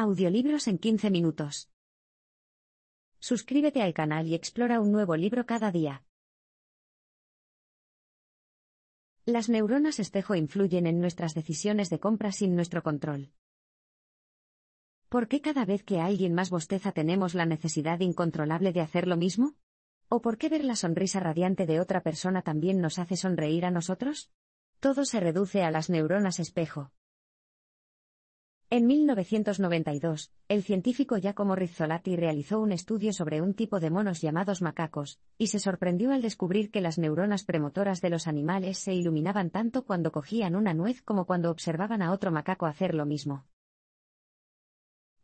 Audiolibros en 15 minutos. Suscríbete al canal y explora un nuevo libro cada día. Las neuronas espejo influyen en nuestras decisiones de compra sin nuestro control. ¿Por qué cada vez que alguien más bosteza tenemos la necesidad incontrolable de hacer lo mismo? ¿O por qué ver la sonrisa radiante de otra persona también nos hace sonreír a nosotros? Todo se reduce a las neuronas espejo. En 1992, el científico Giacomo Rizzolatti realizó un estudio sobre un tipo de monos llamados macacos, y se sorprendió al descubrir que las neuronas premotoras de los animales se iluminaban tanto cuando cogían una nuez como cuando observaban a otro macaco hacer lo mismo.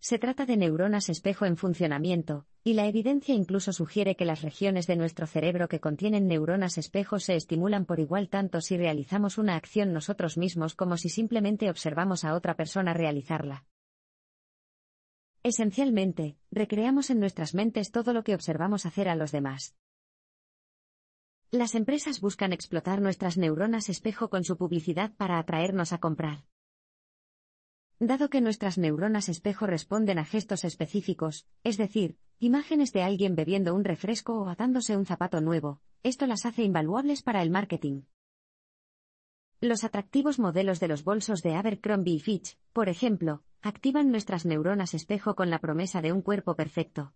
Se trata de neuronas espejo en funcionamiento, y la evidencia incluso sugiere que las regiones de nuestro cerebro que contienen neuronas espejo se estimulan por igual tanto si realizamos una acción nosotros mismos como si simplemente observamos a otra persona realizarla. Esencialmente, recreamos en nuestras mentes todo lo que observamos hacer a los demás. Las empresas buscan explotar nuestras neuronas espejo con su publicidad para atraernos a comprar. Dado que nuestras neuronas espejo responden a gestos específicos, es decir, imágenes de alguien bebiendo un refresco o atándose un zapato nuevo, esto las hace invaluables para el marketing. Los atractivos modelos de los bolsos de Abercrombie y Fitch, por ejemplo, activan nuestras neuronas espejo con la promesa de un cuerpo perfecto.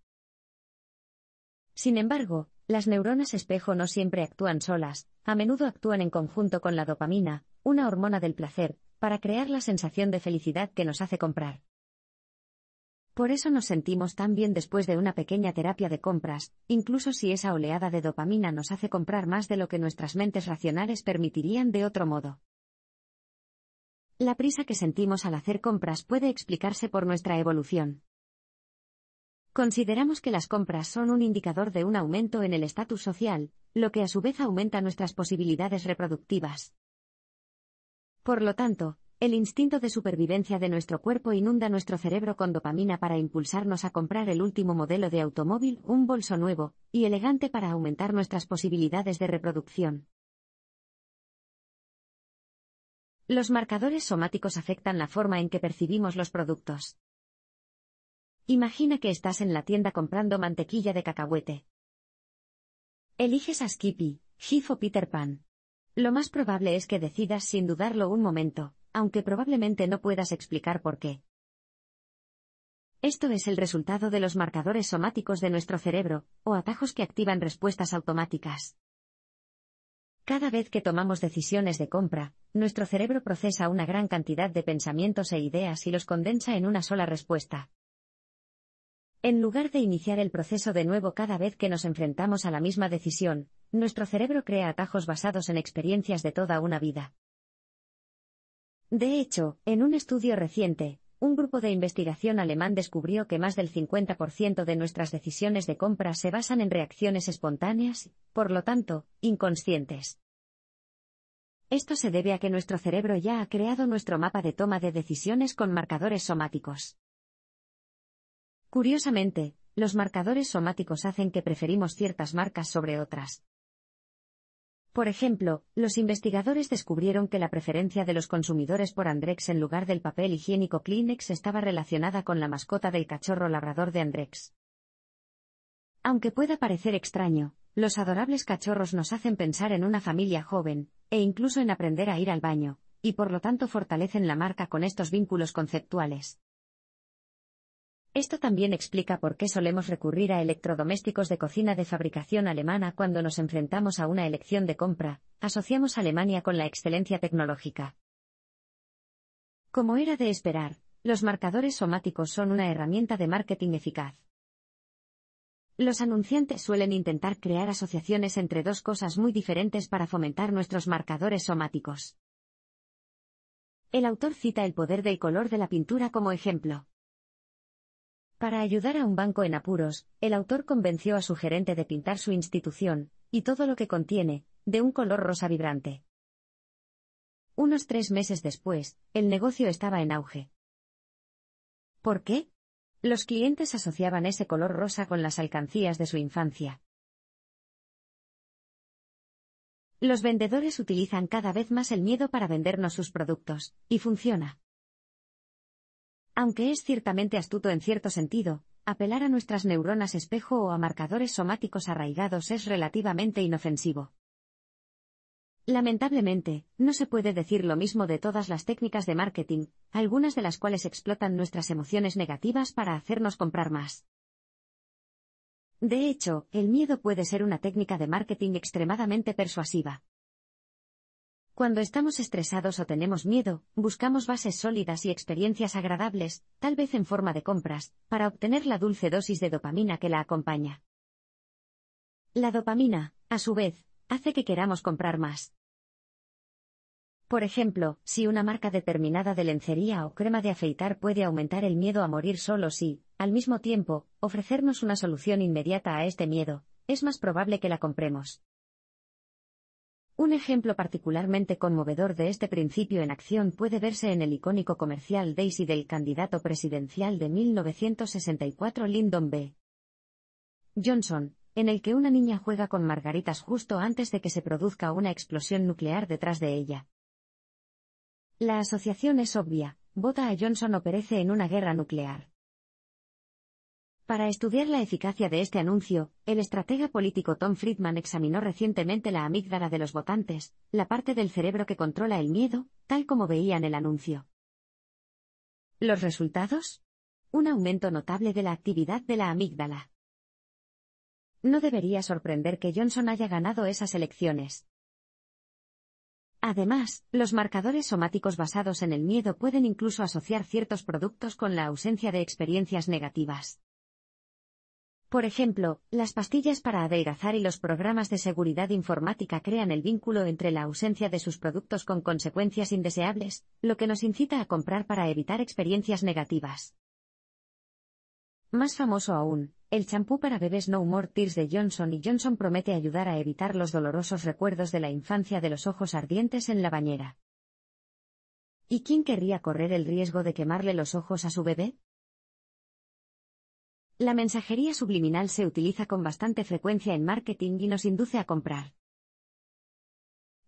Sin embargo, las neuronas espejo no siempre actúan solas, a menudo actúan en conjunto con la dopamina, una hormona del placer, para crear la sensación de felicidad que nos hace comprar. Por eso nos sentimos tan bien después de una pequeña terapia de compras, incluso si esa oleada de dopamina nos hace comprar más de lo que nuestras mentes racionales permitirían de otro modo. La prisa que sentimos al hacer compras puede explicarse por nuestra evolución. Consideramos que las compras son un indicador de un aumento en el estatus social, lo que a su vez aumenta nuestras posibilidades reproductivas. Por lo tanto, el instinto de supervivencia de nuestro cuerpo inunda nuestro cerebro con dopamina para impulsarnos a comprar el último modelo de automóvil, un bolso nuevo y elegante para aumentar nuestras posibilidades de reproducción. Los marcadores somáticos afectan la forma en que percibimos los productos. Imagina que estás en la tienda comprando mantequilla de cacahuete. Eliges a Skippy, Jif o Peter Pan. Lo más probable es que decidas sin dudarlo un momento, aunque probablemente no puedas explicar por qué. Esto es el resultado de los marcadores somáticos de nuestro cerebro, o atajos que activan respuestas automáticas. Cada vez que tomamos decisiones de compra, nuestro cerebro procesa una gran cantidad de pensamientos e ideas y los condensa en una sola respuesta. En lugar de iniciar el proceso de nuevo cada vez que nos enfrentamos a la misma decisión, nuestro cerebro crea atajos basados en experiencias de toda una vida. De hecho, en un estudio reciente, un grupo de investigación alemán descubrió que más del 50% de nuestras decisiones de compra se basan en reacciones espontáneas, por lo tanto, inconscientes. Esto se debe a que nuestro cerebro ya ha creado nuestro mapa de toma de decisiones con marcadores somáticos. Curiosamente, los marcadores somáticos hacen que preferimos ciertas marcas sobre otras. Por ejemplo, los investigadores descubrieron que la preferencia de los consumidores por Andrex en lugar del papel higiénico Kleenex estaba relacionada con la mascota del cachorro labrador de Andrex. Aunque pueda parecer extraño, los adorables cachorros nos hacen pensar en una familia joven, e incluso en aprender a ir al baño, y por lo tanto fortalecen la marca con estos vínculos conceptuales. Esto también explica por qué solemos recurrir a electrodomésticos de cocina de fabricación alemana cuando nos enfrentamos a una elección de compra, asociamos Alemania con la excelencia tecnológica. Como era de esperar, los marcadores somáticos son una herramienta de marketing eficaz. Los anunciantes suelen intentar crear asociaciones entre dos cosas muy diferentes para fomentar nuestros marcadores somáticos. El autor cita el poder del color de la pintura como ejemplo. Para ayudar a un banco en apuros, el autor convenció a su gerente de pintar su institución, y todo lo que contiene, de un color rosa vibrante. Unos tres meses después, el negocio estaba en auge. ¿Por qué? Los clientes asociaban ese color rosa con las alcancías de su infancia. Los vendedores utilizan cada vez más el miedo para vendernos sus productos, y funciona. Aunque es ciertamente astuto en cierto sentido, apelar a nuestras neuronas espejo o a marcadores somáticos arraigados es relativamente inofensivo. Lamentablemente, no se puede decir lo mismo de todas las técnicas de marketing, algunas de las cuales explotan nuestras emociones negativas para hacernos comprar más. De hecho, el miedo puede ser una técnica de marketing extremadamente persuasiva. Cuando estamos estresados o tenemos miedo, buscamos bases sólidas y experiencias agradables, tal vez en forma de compras, para obtener la dulce dosis de dopamina que la acompaña. La dopamina, a su vez, hace que queramos comprar más. Por ejemplo, si una marca determinada de lencería o crema de afeitar puede aumentar el miedo a morir solo y, al mismo tiempo, ofrecernos una solución inmediata a este miedo, es más probable que la compremos. Un ejemplo particularmente conmovedor de este principio en acción puede verse en el icónico comercial Daisy del candidato presidencial de 1964 Lyndon B. Johnson, en el que una niña juega con margaritas justo antes de que se produzca una explosión nuclear detrás de ella. La asociación es obvia, vota a Johnson o perece en una guerra nuclear. Para estudiar la eficacia de este anuncio, el estratega político Tom Friedman examinó recientemente la amígdala de los votantes, la parte del cerebro que controla el miedo, tal como veían el anuncio. ¿Los resultados? Un aumento notable de la actividad de la amígdala. No debería sorprender que Johnson haya ganado esas elecciones. Además, los marcadores somáticos basados en el miedo pueden incluso asociar ciertos productos con la ausencia de experiencias negativas. Por ejemplo, las pastillas para adelgazar y los programas de seguridad informática crean el vínculo entre la ausencia de sus productos con consecuencias indeseables, lo que nos incita a comprar para evitar experiencias negativas. Más famoso aún, el champú para bebés No More Tears de Johnson y Johnson promete ayudar a evitar los dolorosos recuerdos de la infancia de los ojos ardientes en la bañera. ¿Y quién querría correr el riesgo de quemarle los ojos a su bebé? La mensajería subliminal se utiliza con bastante frecuencia en marketing y nos induce a comprar.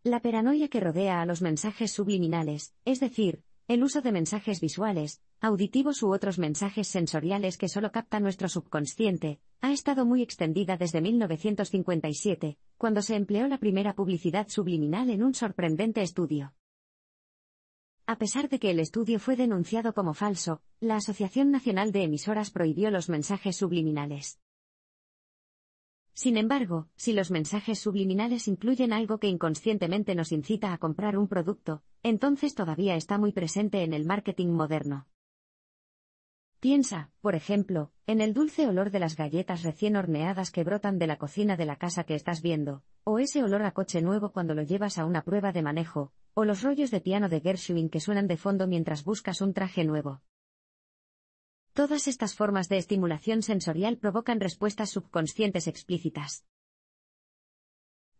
La paranoia que rodea a los mensajes subliminales, es decir, el uso de mensajes visuales, auditivos u otros mensajes sensoriales que solo capta nuestro subconsciente, ha estado muy extendida desde 1957, cuando se empleó la primera publicidad subliminal en un sorprendente estudio. A pesar de que el estudio fue denunciado como falso, la Asociación Nacional de Emisoras prohibió los mensajes subliminales. Sin embargo, si los mensajes subliminales incluyen algo que inconscientemente nos incita a comprar un producto, entonces todavía está muy presente en el marketing moderno. Piensa, por ejemplo, en el dulce olor de las galletas recién horneadas que brotan de la cocina de la casa que estás viendo, o ese olor a coche nuevo cuando lo llevas a una prueba de manejo, o los rollos de piano de Gershwin que suenan de fondo mientras buscas un traje nuevo. Todas estas formas de estimulación sensorial provocan respuestas subconscientes explícitas.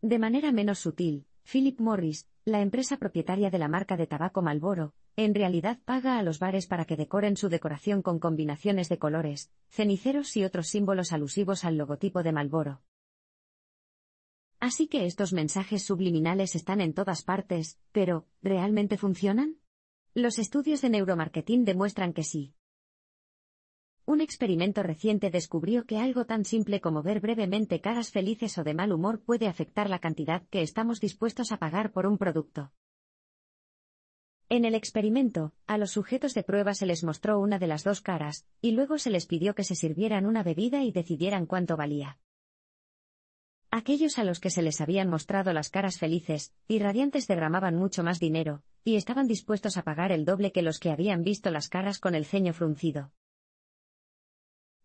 De manera menos sutil, Philip Morris, la empresa propietaria de la marca de tabaco Malboro, en realidad paga a los bares para que decoren su decoración con combinaciones de colores, ceniceros y otros símbolos alusivos al logotipo de Malboro. Así que estos mensajes subliminales están en todas partes, pero, ¿realmente funcionan? Los estudios de neuromarketing demuestran que sí. Un experimento reciente descubrió que algo tan simple como ver brevemente caras felices o de mal humor puede afectar la cantidad que estamos dispuestos a pagar por un producto. En el experimento, a los sujetos de prueba se les mostró una de las dos caras, y luego se les pidió que se sirvieran una bebida y decidieran cuánto valía. Aquellos a los que se les habían mostrado las caras felices y radiantes derramaban mucho más dinero, y estaban dispuestos a pagar el doble que los que habían visto las caras con el ceño fruncido.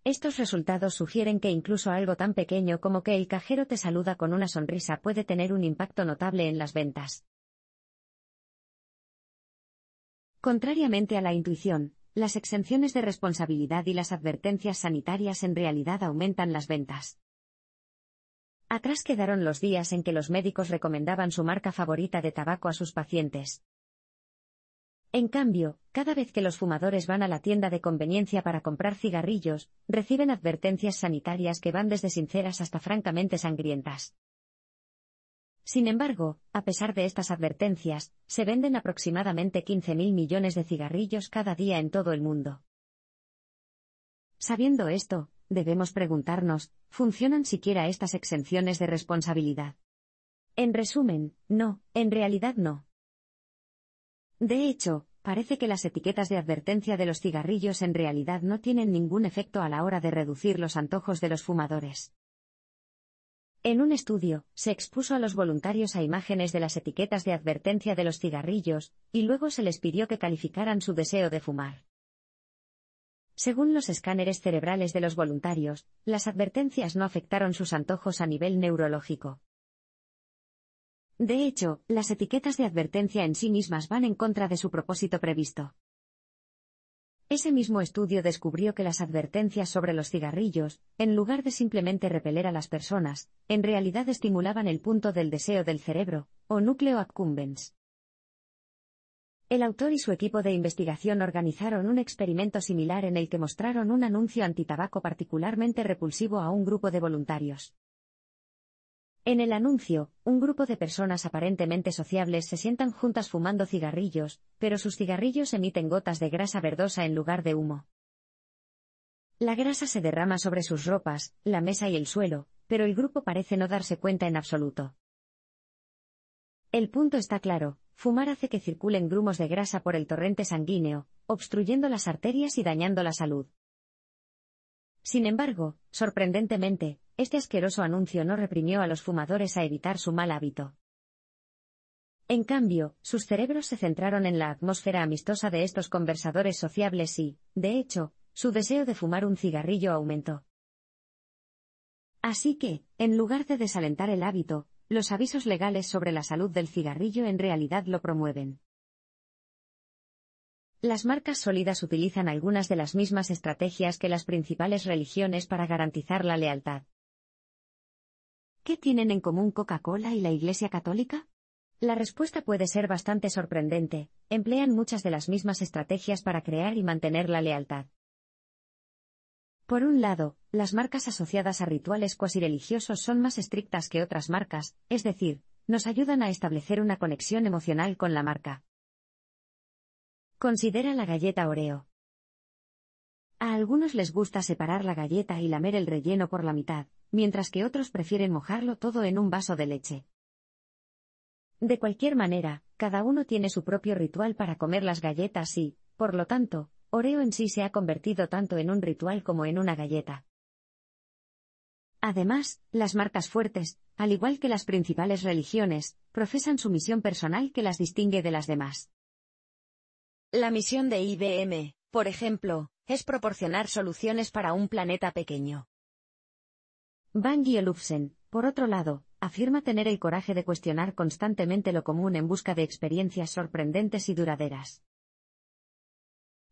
Estos resultados sugieren que incluso algo tan pequeño como que el cajero te saluda con una sonrisa puede tener un impacto notable en las ventas. Contrariamente a la intuición, las exenciones de responsabilidad y las advertencias sanitarias en realidad aumentan las ventas. Atrás quedaron los días en que los médicos recomendaban su marca favorita de tabaco a sus pacientes. En cambio, cada vez que los fumadores van a la tienda de conveniencia para comprar cigarrillos, reciben advertencias sanitarias que van desde sinceras hasta francamente sangrientas. Sin embargo, a pesar de estas advertencias, se venden aproximadamente 15.000 millones de cigarrillos cada día en todo el mundo. Sabiendo esto, debemos preguntarnos, ¿funcionan siquiera estas exenciones de responsabilidad? En resumen, no, en realidad no. De hecho, parece que las etiquetas de advertencia de los cigarrillos en realidad no tienen ningún efecto a la hora de reducir los antojos de los fumadores. En un estudio, se expuso a los voluntarios a imágenes de las etiquetas de advertencia de los cigarrillos, y luego se les pidió que calificaran su deseo de fumar. Según los escáneres cerebrales de los voluntarios, las advertencias no afectaron sus antojos a nivel neurológico. De hecho, las etiquetas de advertencia en sí mismas van en contra de su propósito previsto. Ese mismo estudio descubrió que las advertencias sobre los cigarrillos, en lugar de simplemente repeler a las personas, en realidad estimulaban el punto del deseo del cerebro, o núcleo accumbens. El autor y su equipo de investigación organizaron un experimento similar en el que mostraron un anuncio antitabaco particularmente repulsivo a un grupo de voluntarios. En el anuncio, un grupo de personas aparentemente sociables se sientan juntas fumando cigarrillos, pero sus cigarrillos emiten gotas de grasa verdosa en lugar de humo. La grasa se derrama sobre sus ropas, la mesa y el suelo, pero el grupo parece no darse cuenta en absoluto. El punto está claro, Fumar hace que circulen grumos de grasa por el torrente sanguíneo, obstruyendo las arterias y dañando la salud. Sin embargo, sorprendentemente, este asqueroso anuncio no reprimió a los fumadores a evitar su mal hábito. En cambio, sus cerebros se centraron en la atmósfera amistosa de estos conversadores sociables y, de hecho, su deseo de fumar un cigarrillo aumentó. Así que, en lugar de desalentar el hábito, los avisos legales sobre la salud del cigarrillo en realidad lo promueven. Las marcas sólidas utilizan algunas de las mismas estrategias que las principales religiones para garantizar la lealtad. ¿Qué tienen en común Coca-Cola y la Iglesia Católica? La respuesta puede ser bastante sorprendente, emplean muchas de las mismas estrategias para crear y mantener la lealtad. Por un lado, las marcas asociadas a rituales cuasi religiosos son más estrictas que otras marcas, es decir, nos ayudan a establecer una conexión emocional con la marca. Considera la galleta Oreo. A algunos les gusta separar la galleta y lamer el relleno por la mitad, mientras que otros prefieren mojarlo todo en un vaso de leche. De cualquier manera, cada uno tiene su propio ritual para comer las galletas y, por lo tanto, Oreo en sí se ha convertido tanto en un ritual como en una galleta. Además, las marcas fuertes, al igual que las principales religiones, profesan su misión personal que las distingue de las demás. La misión de IBM, por ejemplo, es proporcionar soluciones para un planeta pequeño. Van Gielufsen, por otro lado, afirma tener el coraje de cuestionar constantemente lo común en busca de experiencias sorprendentes y duraderas.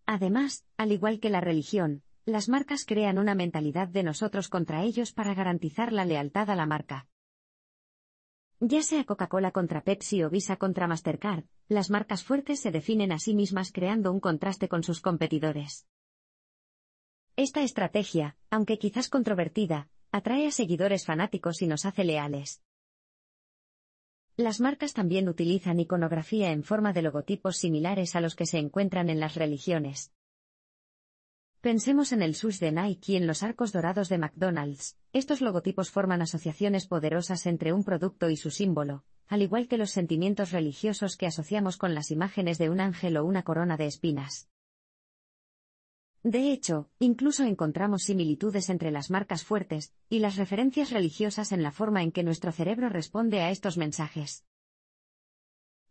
Además, al igual que la religión, las marcas crean una mentalidad de nosotros contra ellos para garantizar la lealtad a la marca. Ya sea Coca-Cola contra Pepsi o Visa contra Mastercard, las marcas fuertes se definen a sí mismas creando un contraste con sus competidores. Esta estrategia, aunque quizás controvertida, atrae a seguidores fanáticos y nos hace leales. Las marcas también utilizan iconografía en forma de logotipos similares a los que se encuentran en las religiones. Pensemos en el Swiss de Nike y en los arcos dorados de McDonald's. Estos logotipos forman asociaciones poderosas entre un producto y su símbolo, al igual que los sentimientos religiosos que asociamos con las imágenes de un ángel o una corona de espinas. De hecho, incluso encontramos similitudes entre las marcas fuertes y las referencias religiosas en la forma en que nuestro cerebro responde a estos mensajes.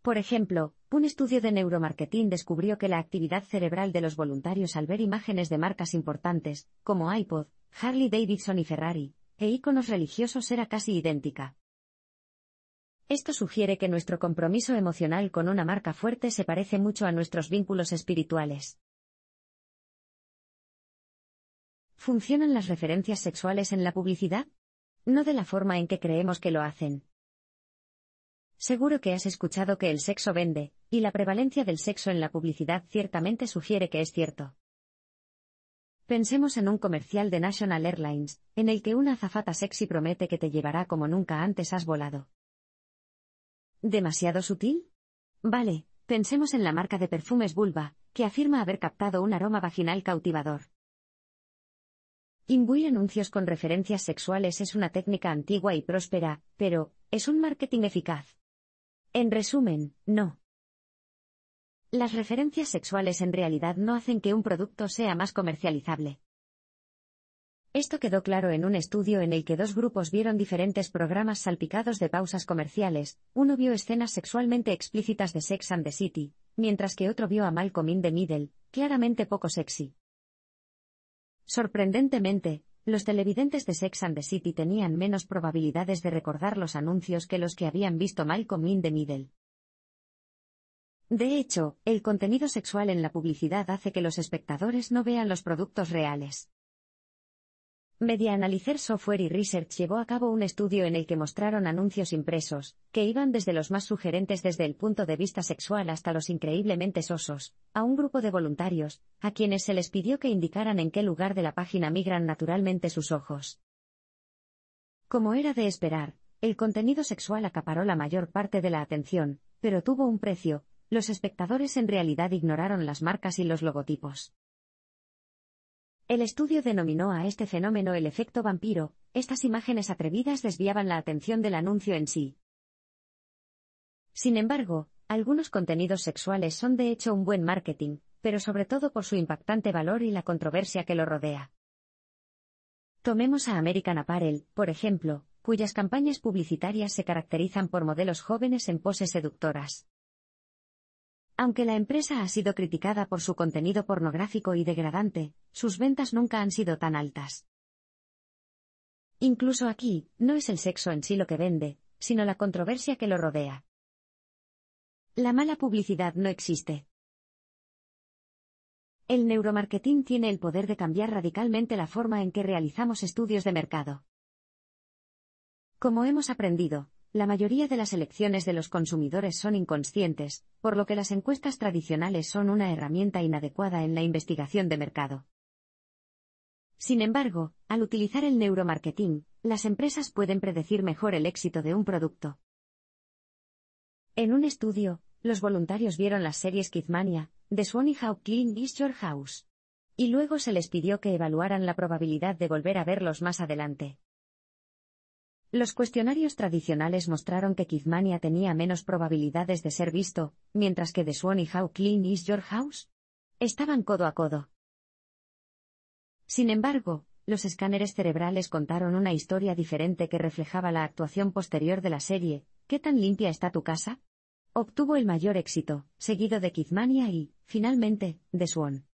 Por ejemplo, un estudio de neuromarketing descubrió que la actividad cerebral de los voluntarios al ver imágenes de marcas importantes, como iPod, Harley Davidson y Ferrari, e íconos religiosos era casi idéntica. Esto sugiere que nuestro compromiso emocional con una marca fuerte se parece mucho a nuestros vínculos espirituales. ¿Funcionan las referencias sexuales en la publicidad? No de la forma en que creemos que lo hacen. Seguro que has escuchado que el sexo vende, y la prevalencia del sexo en la publicidad ciertamente sugiere que es cierto. Pensemos en un comercial de National Airlines, en el que una azafata sexy promete que te llevará como nunca antes has volado. ¿Demasiado sutil? Vale, pensemos en la marca de perfumes Vulva, que afirma haber captado un aroma vaginal cautivador. Imbuir anuncios con referencias sexuales es una técnica antigua y próspera, pero, ¿es un marketing eficaz? En resumen, no. Las referencias sexuales en realidad no hacen que un producto sea más comercializable. Esto quedó claro en un estudio en el que dos grupos vieron diferentes programas salpicados de pausas comerciales, uno vio escenas sexualmente explícitas de Sex and the City, mientras que otro vio a Malcolm in the Middle, claramente poco sexy. Sorprendentemente, los televidentes de Sex and the City tenían menos probabilidades de recordar los anuncios que los que habían visto Malcolm in the Middle. De hecho, el contenido sexual en la publicidad hace que los espectadores no vean los productos reales. Media Analyzer Software y Research llevó a cabo un estudio en el que mostraron anuncios impresos, que iban desde los más sugerentes desde el punto de vista sexual hasta los increíblemente sosos, a un grupo de voluntarios, a quienes se les pidió que indicaran en qué lugar de la página migran naturalmente sus ojos. Como era de esperar, el contenido sexual acaparó la mayor parte de la atención, pero tuvo un precio, los espectadores en realidad ignoraron las marcas y los logotipos. El estudio denominó a este fenómeno el efecto vampiro, estas imágenes atrevidas desviaban la atención del anuncio en sí. Sin embargo, algunos contenidos sexuales son de hecho un buen marketing, pero sobre todo por su impactante valor y la controversia que lo rodea. Tomemos a American Apparel, por ejemplo, cuyas campañas publicitarias se caracterizan por modelos jóvenes en poses seductoras. Aunque la empresa ha sido criticada por su contenido pornográfico y degradante, sus ventas nunca han sido tan altas. Incluso aquí, no es el sexo en sí lo que vende, sino la controversia que lo rodea. La mala publicidad no existe. El neuromarketing tiene el poder de cambiar radicalmente la forma en que realizamos estudios de mercado. Como hemos aprendido, la mayoría de las elecciones de los consumidores son inconscientes, por lo que las encuestas tradicionales son una herramienta inadecuada en la investigación de mercado. Sin embargo, al utilizar el neuromarketing, las empresas pueden predecir mejor el éxito de un producto. En un estudio, los voluntarios vieron las series Kidmania, de Swan How Clean is Your House. Y luego se les pidió que evaluaran la probabilidad de volver a verlos más adelante. Los cuestionarios tradicionales mostraron que Kizmania tenía menos probabilidades de ser visto, mientras que The Swan y How Clean Is Your House estaban codo a codo. Sin embargo, los escáneres cerebrales contaron una historia diferente que reflejaba la actuación posterior de la serie, ¿Qué tan limpia está tu casa? Obtuvo el mayor éxito, seguido de Kizmania y, finalmente, The Swan.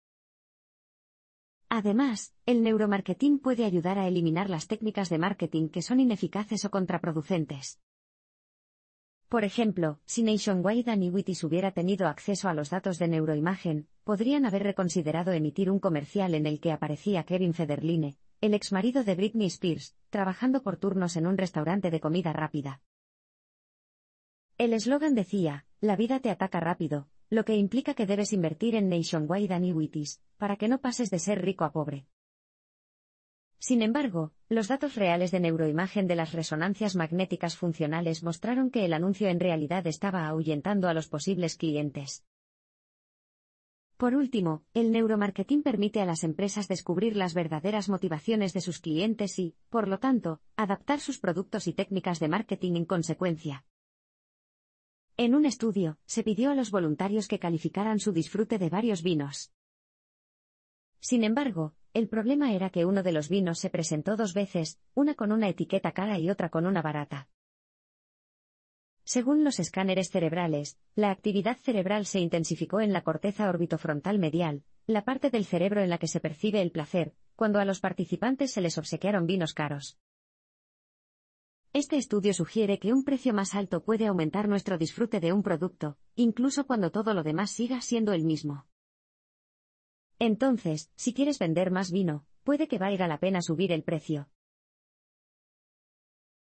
Además, el neuromarketing puede ayudar a eliminar las técnicas de marketing que son ineficaces o contraproducentes. Por ejemplo, si Nationwide Aniwitis hubiera tenido acceso a los datos de neuroimagen, podrían haber reconsiderado emitir un comercial en el que aparecía Kevin Federline, el exmarido de Britney Spears, trabajando por turnos en un restaurante de comida rápida. El eslogan decía, La vida te ataca rápido, lo que implica que debes invertir en Nationwide Annuities, para que no pases de ser rico a pobre. Sin embargo, los datos reales de neuroimagen de las resonancias magnéticas funcionales mostraron que el anuncio en realidad estaba ahuyentando a los posibles clientes. Por último, el neuromarketing permite a las empresas descubrir las verdaderas motivaciones de sus clientes y, por lo tanto, adaptar sus productos y técnicas de marketing en consecuencia. En un estudio, se pidió a los voluntarios que calificaran su disfrute de varios vinos. Sin embargo, el problema era que uno de los vinos se presentó dos veces, una con una etiqueta cara y otra con una barata. Según los escáneres cerebrales, la actividad cerebral se intensificó en la corteza orbitofrontal medial, la parte del cerebro en la que se percibe el placer, cuando a los participantes se les obsequiaron vinos caros. Este estudio sugiere que un precio más alto puede aumentar nuestro disfrute de un producto, incluso cuando todo lo demás siga siendo el mismo. Entonces, si quieres vender más vino, puede que valga la pena subir el precio,